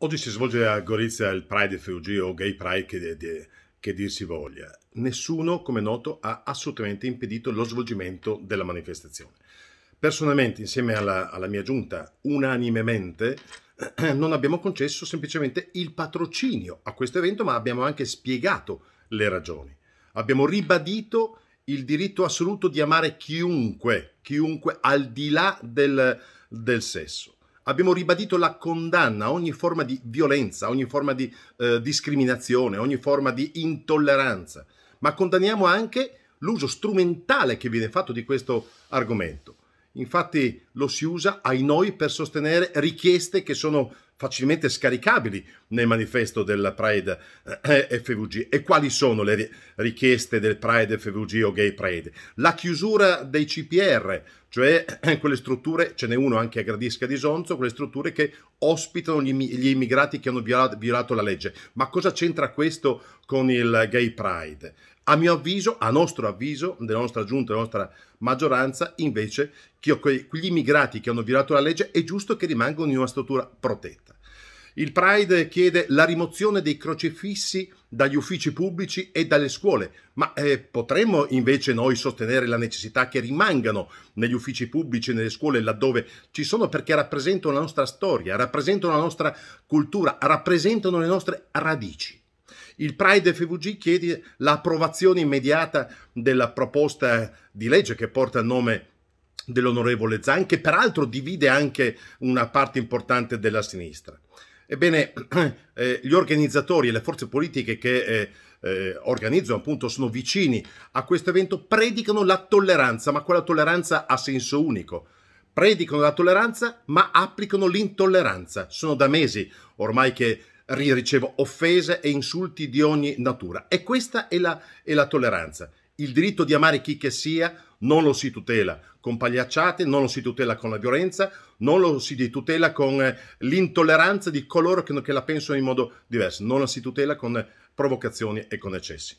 Oggi si svolge a Gorizia il Pride Refugee o Gay Pride che, de, che dir si voglia. Nessuno, come noto, ha assolutamente impedito lo svolgimento della manifestazione. Personalmente, insieme alla, alla mia giunta, unanimemente, non abbiamo concesso semplicemente il patrocinio a questo evento, ma abbiamo anche spiegato le ragioni. Abbiamo ribadito il diritto assoluto di amare chiunque, chiunque al di là del, del sesso Abbiamo ribadito la condanna a ogni forma di violenza, ogni forma di eh, discriminazione, ogni forma di intolleranza, ma condanniamo anche l'uso strumentale che viene fatto di questo argomento infatti lo si usa ai noi per sostenere richieste che sono facilmente scaricabili nel manifesto del Pride eh, eh, FVG. E quali sono le richieste del Pride FVG o Gay Pride? La chiusura dei CPR, cioè eh, quelle strutture, ce n'è uno anche a Gradisca di Sonzo, quelle strutture che ospitano gli, immigrati che hanno violato, violato la legge. Ma cosa c'entra questo con il Gay Pride? A mio avviso, a nostro avviso, della nostra giunta, della nostra maggioranza, invece, che quegli immigrati che hanno violato la legge è giusto che rimangano in una struttura protetta. Il Pride chiede la rimozione dei crocefissi dagli uffici pubblici e dalle scuole, ma eh, potremmo invece noi sostenere la necessità che rimangano negli uffici pubblici e nelle scuole laddove ci sono perché rappresentano la nostra storia, rappresentano la nostra cultura, rappresentano le nostre radici. Il Pride FVG chiede l'approvazione immediata della proposta di legge che porta il nome dell'onorevole Zan, che peraltro divide anche una parte importante della sinistra. Ebbene, eh, gli organizzatori e le forze politiche che eh, eh, organizzano, appunto, sono vicini a questo evento, predicano la tolleranza, ma quella tolleranza ha senso unico. Predicano la tolleranza, ma applicano l'intolleranza. Sono da mesi ormai che ricevo offese e insulti di ogni natura. E questa è la, è la tolleranza. Il diritto di amare chi che sia non lo si tutela con pagliacciate, non lo si tutela con la violenza, non lo si tutela con eh, l'intolleranza di coloro che la pensano in modo diverso, non la si tutela con provocazioni e con eccessi.